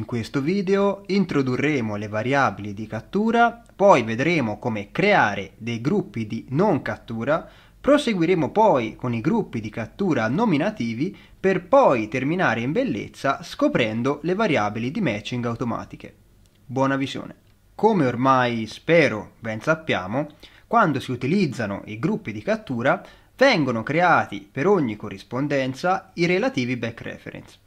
In questo video introdurremo le variabili di cattura, poi vedremo come creare dei gruppi di non cattura, proseguiremo poi con i gruppi di cattura nominativi per poi terminare in bellezza scoprendo le variabili di matching automatiche. Buona visione! Come ormai spero ben sappiamo, quando si utilizzano i gruppi di cattura vengono creati per ogni corrispondenza i relativi back reference.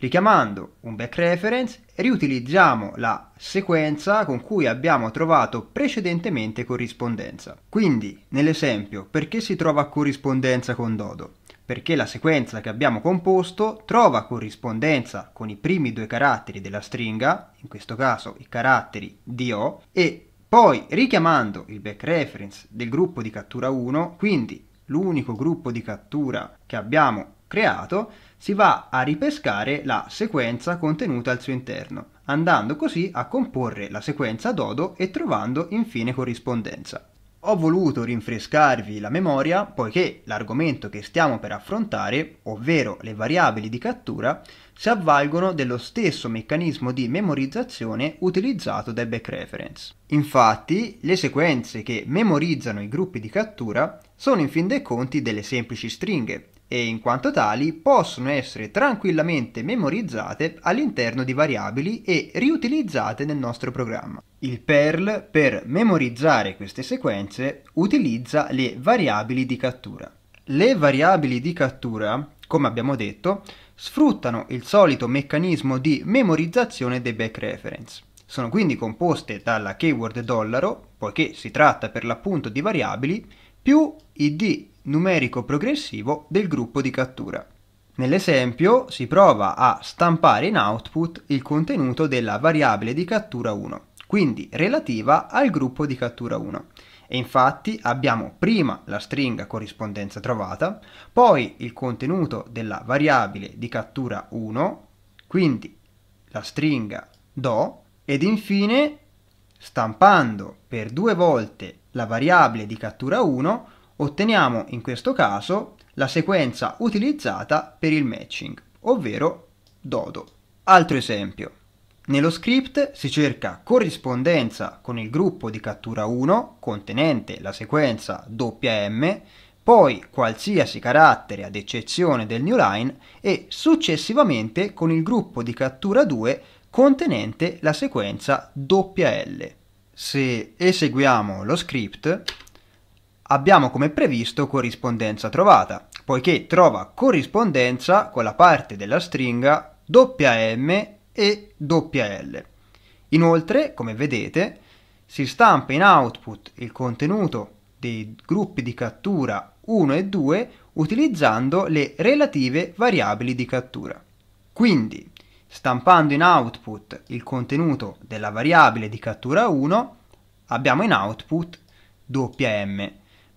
Richiamando un back reference riutilizziamo la sequenza con cui abbiamo trovato precedentemente corrispondenza. Quindi, nell'esempio, perché si trova corrispondenza con Dodo? Perché la sequenza che abbiamo composto trova corrispondenza con i primi due caratteri della stringa, in questo caso i caratteri DO, e poi richiamando il back reference del gruppo di cattura 1, quindi l'unico gruppo di cattura che abbiamo creato, si va a ripescare la sequenza contenuta al suo interno, andando così a comporre la sequenza dodo e trovando infine corrispondenza. Ho voluto rinfrescarvi la memoria poiché l'argomento che stiamo per affrontare, ovvero le variabili di cattura, si avvalgono dello stesso meccanismo di memorizzazione utilizzato dai backreference. Infatti, le sequenze che memorizzano i gruppi di cattura sono in fin dei conti delle semplici stringhe, e in quanto tali possono essere tranquillamente memorizzate all'interno di variabili e riutilizzate nel nostro programma. Il Perl per memorizzare queste sequenze utilizza le variabili di cattura. Le variabili di cattura, come abbiamo detto, sfruttano il solito meccanismo di memorizzazione dei back reference. Sono quindi composte dalla keyword dollaro, poiché si tratta per l'appunto di variabili, più id numerico progressivo del gruppo di cattura. Nell'esempio si prova a stampare in output il contenuto della variabile di cattura 1, quindi relativa al gruppo di cattura 1. E infatti abbiamo prima la stringa corrispondenza trovata, poi il contenuto della variabile di cattura 1, quindi la stringa do, ed infine stampando per due volte la variabile di cattura 1 Otteniamo in questo caso la sequenza utilizzata per il matching, ovvero dodo. Altro esempio. Nello script si cerca corrispondenza con il gruppo di cattura 1 contenente la sequenza doppia M, poi qualsiasi carattere ad eccezione del new line e successivamente con il gruppo di cattura 2 contenente la sequenza doppia L. Se eseguiamo lo script, abbiamo come previsto corrispondenza trovata, poiché trova corrispondenza con la parte della stringa doppia M e doppia L. Inoltre, come vedete, si stampa in output il contenuto dei gruppi di cattura 1 e 2 utilizzando le relative variabili di cattura. Quindi, stampando in output il contenuto della variabile di cattura 1, abbiamo in output doppia m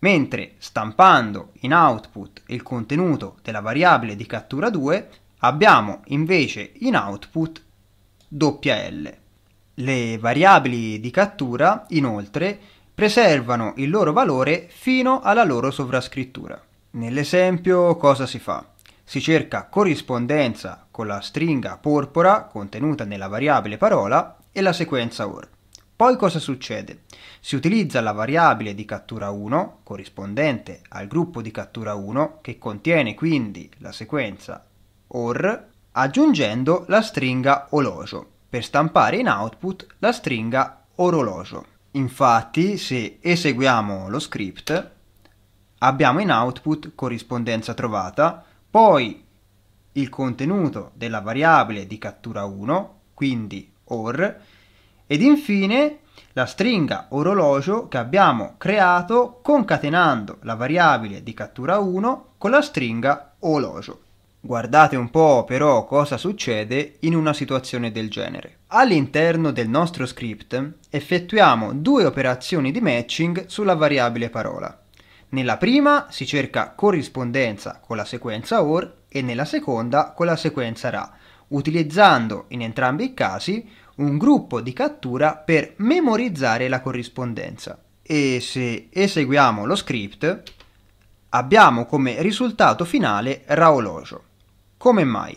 mentre stampando in output il contenuto della variabile di cattura 2 abbiamo invece in output doppia L. Le variabili di cattura inoltre preservano il loro valore fino alla loro sovrascrittura. Nell'esempio cosa si fa? Si cerca corrispondenza con la stringa porpora contenuta nella variabile parola e la sequenza OR. Poi cosa succede? Si utilizza la variabile di cattura 1 corrispondente al gruppo di cattura 1 che contiene quindi la sequenza OR aggiungendo la stringa orologio per stampare in output la stringa orologio. Infatti se eseguiamo lo script abbiamo in output corrispondenza trovata, poi il contenuto della variabile di cattura 1, quindi OR, ed infine la stringa orologio che abbiamo creato concatenando la variabile di cattura 1 con la stringa orologio. Guardate un po' però cosa succede in una situazione del genere. All'interno del nostro script effettuiamo due operazioni di matching sulla variabile parola. Nella prima si cerca corrispondenza con la sequenza OR e nella seconda con la sequenza RA, utilizzando in entrambi i casi un gruppo di cattura per memorizzare la corrispondenza. E se eseguiamo lo script, abbiamo come risultato finale Raologio. Come mai?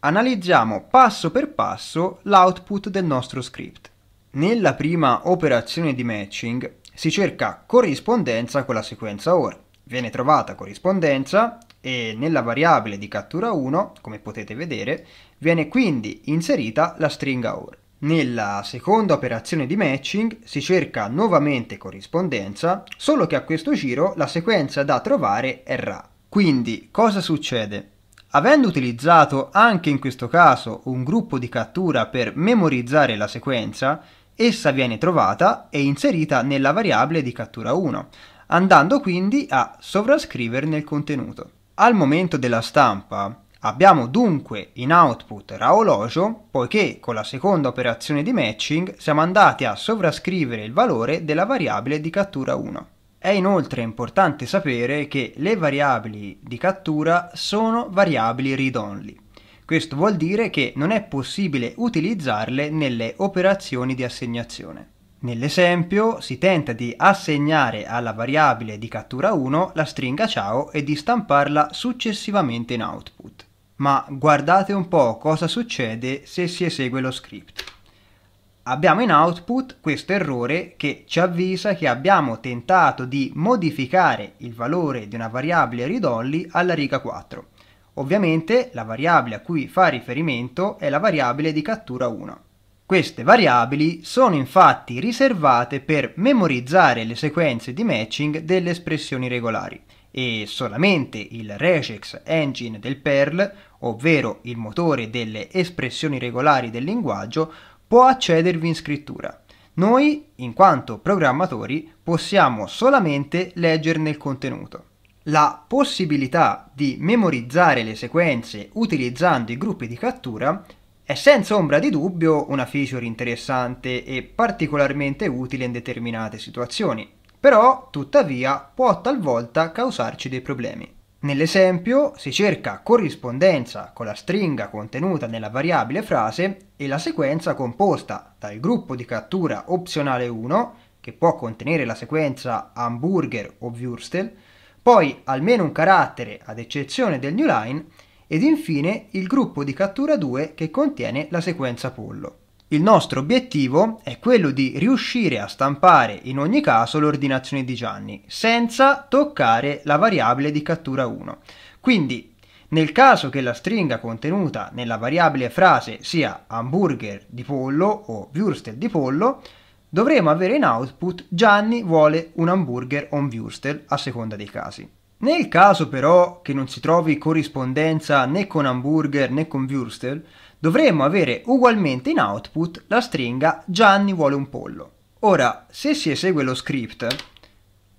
Analizziamo passo per passo l'output del nostro script. Nella prima operazione di matching si cerca corrispondenza con la sequenza OR. Viene trovata corrispondenza e nella variabile di cattura 1, come potete vedere, viene quindi inserita la stringa OR. Nella seconda operazione di matching si cerca nuovamente corrispondenza, solo che a questo giro la sequenza da trovare è RA. Quindi cosa succede? Avendo utilizzato anche in questo caso un gruppo di cattura per memorizzare la sequenza, essa viene trovata e inserita nella variabile di cattura 1, andando quindi a sovrascriverne il contenuto. Al momento della stampa, Abbiamo dunque in output Raologio, poiché con la seconda operazione di matching siamo andati a sovrascrivere il valore della variabile di cattura 1. È inoltre importante sapere che le variabili di cattura sono variabili read-only. Questo vuol dire che non è possibile utilizzarle nelle operazioni di assegnazione. Nell'esempio si tenta di assegnare alla variabile di cattura 1 la stringa ciao e di stamparla successivamente in output ma guardate un po' cosa succede se si esegue lo script. Abbiamo in output questo errore che ci avvisa che abbiamo tentato di modificare il valore di una variabile read alla riga 4. Ovviamente la variabile a cui fa riferimento è la variabile di cattura 1. Queste variabili sono infatti riservate per memorizzare le sequenze di matching delle espressioni regolari e solamente il regex engine del Perl ovvero il motore delle espressioni regolari del linguaggio, può accedervi in scrittura. Noi, in quanto programmatori, possiamo solamente leggerne il contenuto. La possibilità di memorizzare le sequenze utilizzando i gruppi di cattura è senza ombra di dubbio una feature interessante e particolarmente utile in determinate situazioni, però tuttavia può talvolta causarci dei problemi. Nell'esempio si cerca corrispondenza con la stringa contenuta nella variabile frase e la sequenza composta dal gruppo di cattura opzionale 1, che può contenere la sequenza hamburger o würstel, poi almeno un carattere ad eccezione del new line ed infine il gruppo di cattura 2 che contiene la sequenza pollo. Il nostro obiettivo è quello di riuscire a stampare in ogni caso l'ordinazione di Gianni, senza toccare la variabile di cattura 1. Quindi, nel caso che la stringa contenuta nella variabile frase sia hamburger di pollo o würstel di pollo, dovremo avere in output Gianni vuole un hamburger o un würstel a seconda dei casi. Nel caso però che non si trovi corrispondenza né con hamburger né con wurstel, dovremmo avere ugualmente in output la stringa Gianni vuole un pollo. Ora, se si esegue lo script,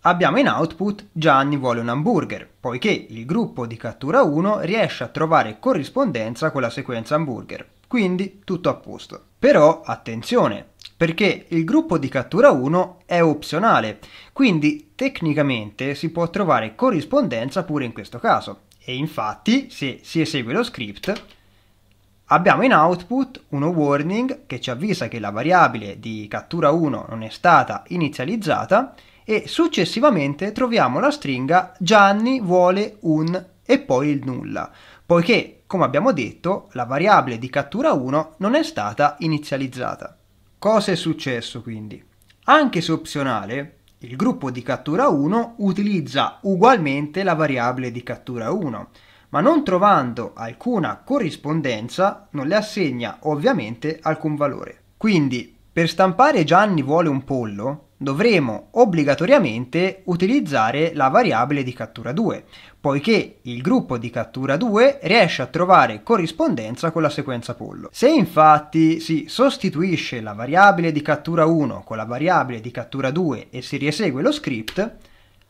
abbiamo in output Gianni vuole un hamburger, poiché il gruppo di cattura 1 riesce a trovare corrispondenza con la sequenza hamburger. Quindi tutto a posto. Però attenzione, perché il gruppo di cattura 1 è opzionale, quindi tecnicamente si può trovare corrispondenza pure in questo caso. E infatti, se si esegue lo script, abbiamo in output uno warning che ci avvisa che la variabile di cattura 1 non è stata inizializzata e successivamente troviamo la stringa Gianni vuole un e poi il nulla, poiché, come abbiamo detto, la variabile di cattura 1 non è stata inizializzata. Cosa è successo quindi? Anche se opzionale, il gruppo di cattura 1 utilizza ugualmente la variabile di cattura 1, ma non trovando alcuna corrispondenza non le assegna ovviamente alcun valore. Quindi, per stampare Gianni vuole un pollo, dovremo obbligatoriamente utilizzare la variabile di cattura 2, poiché il gruppo di cattura 2 riesce a trovare corrispondenza con la sequenza pollo. Se infatti si sostituisce la variabile di cattura 1 con la variabile di cattura 2 e si riesegue lo script,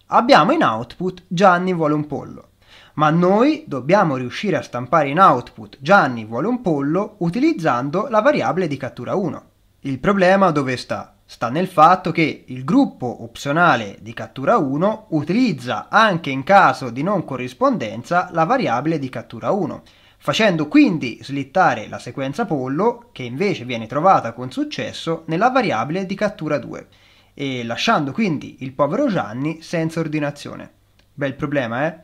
abbiamo in output Gianni vuole un pollo. Ma noi dobbiamo riuscire a stampare in output Gianni vuole un pollo utilizzando la variabile di cattura 1. Il problema dove sta? sta nel fatto che il gruppo opzionale di cattura 1 utilizza anche in caso di non corrispondenza la variabile di cattura 1, facendo quindi slittare la sequenza pollo, che invece viene trovata con successo, nella variabile di cattura 2, e lasciando quindi il povero Gianni senza ordinazione. Bel problema, eh?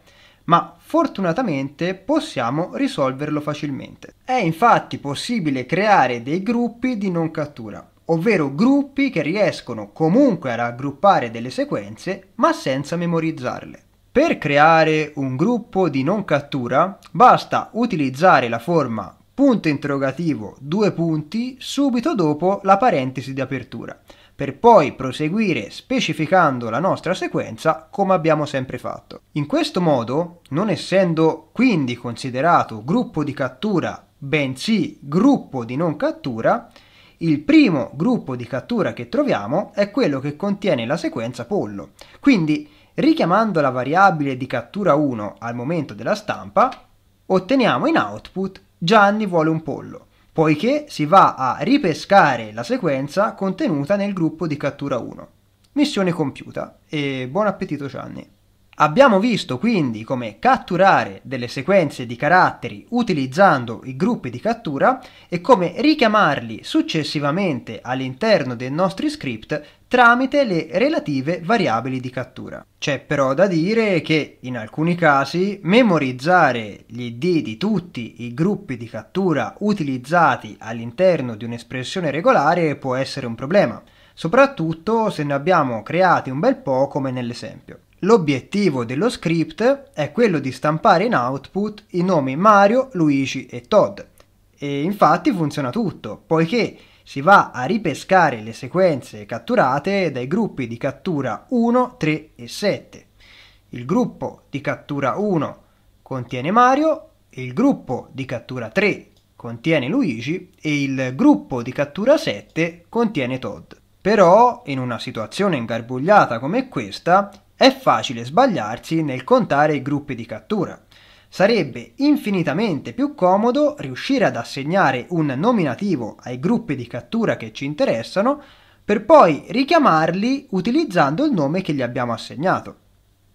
ma fortunatamente possiamo risolverlo facilmente. È infatti possibile creare dei gruppi di non cattura ovvero gruppi che riescono comunque a raggruppare delle sequenze ma senza memorizzarle. Per creare un gruppo di non cattura basta utilizzare la forma punto interrogativo due punti subito dopo la parentesi di apertura per poi proseguire specificando la nostra sequenza come abbiamo sempre fatto. In questo modo, non essendo quindi considerato gruppo di cattura, bensì gruppo di non cattura, il primo gruppo di cattura che troviamo è quello che contiene la sequenza pollo. Quindi, richiamando la variabile di cattura 1 al momento della stampa, otteniamo in output Gianni vuole un pollo, poiché si va a ripescare la sequenza contenuta nel gruppo di cattura 1. Missione compiuta e buon appetito Gianni! Abbiamo visto quindi come catturare delle sequenze di caratteri utilizzando i gruppi di cattura e come richiamarli successivamente all'interno dei nostri script tramite le relative variabili di cattura. C'è però da dire che in alcuni casi memorizzare gli ID di tutti i gruppi di cattura utilizzati all'interno di un'espressione regolare può essere un problema, soprattutto se ne abbiamo creati un bel po' come nell'esempio. L'obiettivo dello script è quello di stampare in output i nomi Mario, Luigi e Todd. E infatti funziona tutto, poiché si va a ripescare le sequenze catturate dai gruppi di cattura 1, 3 e 7. Il gruppo di cattura 1 contiene Mario, il gruppo di cattura 3 contiene Luigi e il gruppo di cattura 7 contiene Todd. Però, in una situazione ingarbugliata come questa, è facile sbagliarsi nel contare i gruppi di cattura. Sarebbe infinitamente più comodo riuscire ad assegnare un nominativo ai gruppi di cattura che ci interessano per poi richiamarli utilizzando il nome che gli abbiamo assegnato.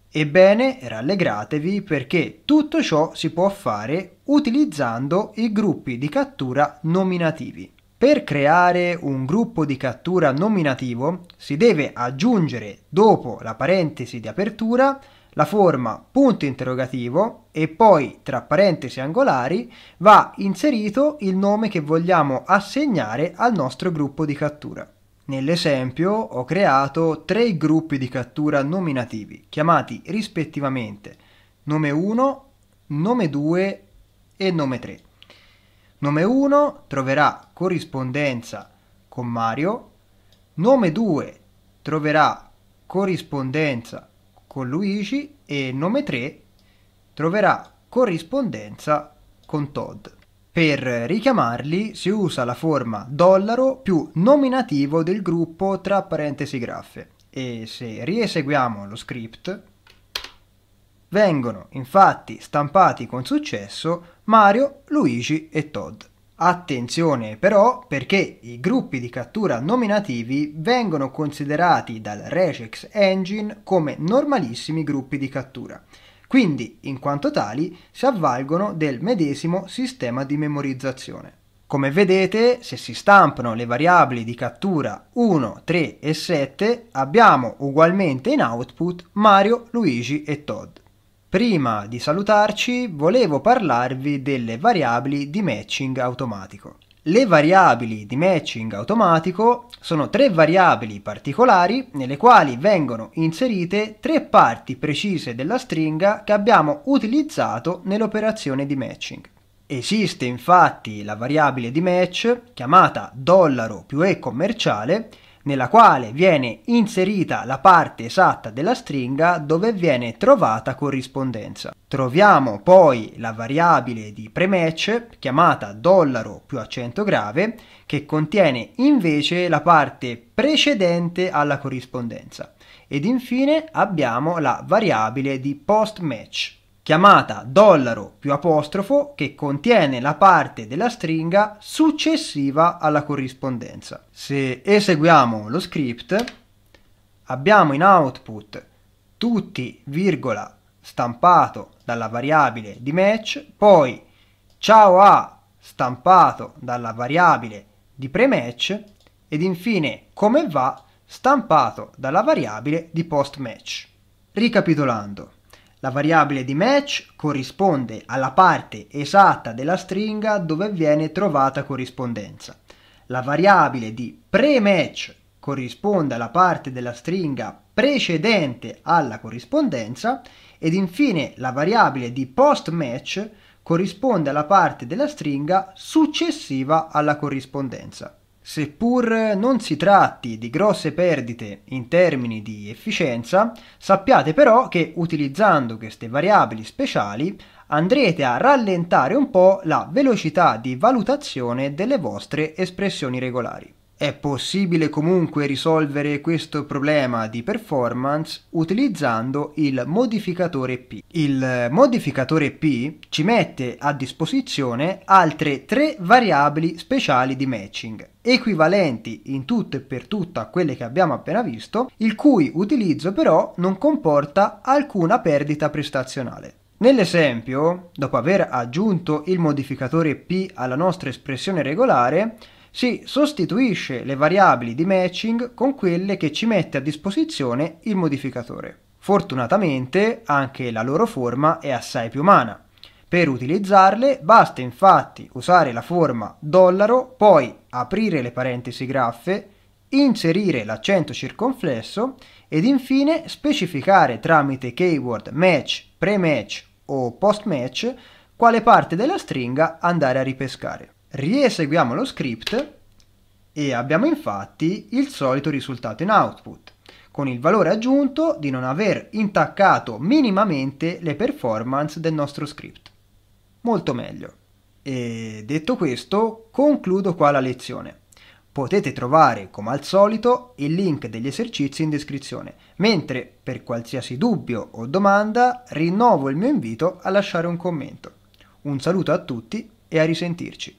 Ebbene, rallegratevi perché tutto ciò si può fare utilizzando i gruppi di cattura nominativi. Per creare un gruppo di cattura nominativo si deve aggiungere dopo la parentesi di apertura la forma punto interrogativo e poi tra parentesi angolari va inserito il nome che vogliamo assegnare al nostro gruppo di cattura. Nell'esempio ho creato tre gruppi di cattura nominativi chiamati rispettivamente nome 1, nome 2 e nome 3. Nome 1 troverà corrispondenza con Mario. Nome 2 troverà corrispondenza con Luigi e nome 3 troverà corrispondenza con Todd. Per richiamarli si usa la forma dollaro più nominativo del gruppo tra parentesi graffe e se rieseguiamo lo script Vengono infatti stampati con successo Mario, Luigi e Todd. Attenzione però perché i gruppi di cattura nominativi vengono considerati dal Regex Engine come normalissimi gruppi di cattura. Quindi, in quanto tali, si avvalgono del medesimo sistema di memorizzazione. Come vedete, se si stampano le variabili di cattura 1, 3 e 7, abbiamo ugualmente in output Mario, Luigi e Todd. Prima di salutarci volevo parlarvi delle variabili di matching automatico. Le variabili di matching automatico sono tre variabili particolari nelle quali vengono inserite tre parti precise della stringa che abbiamo utilizzato nell'operazione di matching. Esiste infatti la variabile di match chiamata dollaro più e commerciale nella quale viene inserita la parte esatta della stringa dove viene trovata corrispondenza. Troviamo poi la variabile di prematch chiamata dollaro più accento grave che contiene invece la parte precedente alla corrispondenza ed infine abbiamo la variabile di post match chiamata dollaro più apostrofo che contiene la parte della stringa successiva alla corrispondenza. Se eseguiamo lo script abbiamo in output tutti virgola stampato dalla variabile di match, poi ciao a stampato dalla variabile di pre-match ed infine come va stampato dalla variabile di post-match. Ricapitolando, la variabile di match corrisponde alla parte esatta della stringa dove viene trovata corrispondenza. La variabile di pre-match corrisponde alla parte della stringa precedente alla corrispondenza ed infine la variabile di post match corrisponde alla parte della stringa successiva alla corrispondenza. Seppur non si tratti di grosse perdite in termini di efficienza, sappiate però che utilizzando queste variabili speciali andrete a rallentare un po' la velocità di valutazione delle vostre espressioni regolari. È possibile comunque risolvere questo problema di performance utilizzando il modificatore P. Il modificatore P ci mette a disposizione altre tre variabili speciali di matching, equivalenti in tutto e per tutto a quelle che abbiamo appena visto, il cui utilizzo però non comporta alcuna perdita prestazionale. Nell'esempio, dopo aver aggiunto il modificatore P alla nostra espressione regolare, si sostituisce le variabili di matching con quelle che ci mette a disposizione il modificatore. Fortunatamente anche la loro forma è assai più umana. Per utilizzarle basta infatti usare la forma dollaro, poi aprire le parentesi graffe, inserire l'accento circonflesso ed infine specificare tramite keyword match, pre-match o post-match quale parte della stringa andare a ripescare. Rieseguiamo lo script e abbiamo infatti il solito risultato in output, con il valore aggiunto di non aver intaccato minimamente le performance del nostro script. Molto meglio. E detto questo, concludo qua la lezione. Potete trovare, come al solito, il link degli esercizi in descrizione, mentre per qualsiasi dubbio o domanda rinnovo il mio invito a lasciare un commento. Un saluto a tutti e a risentirci.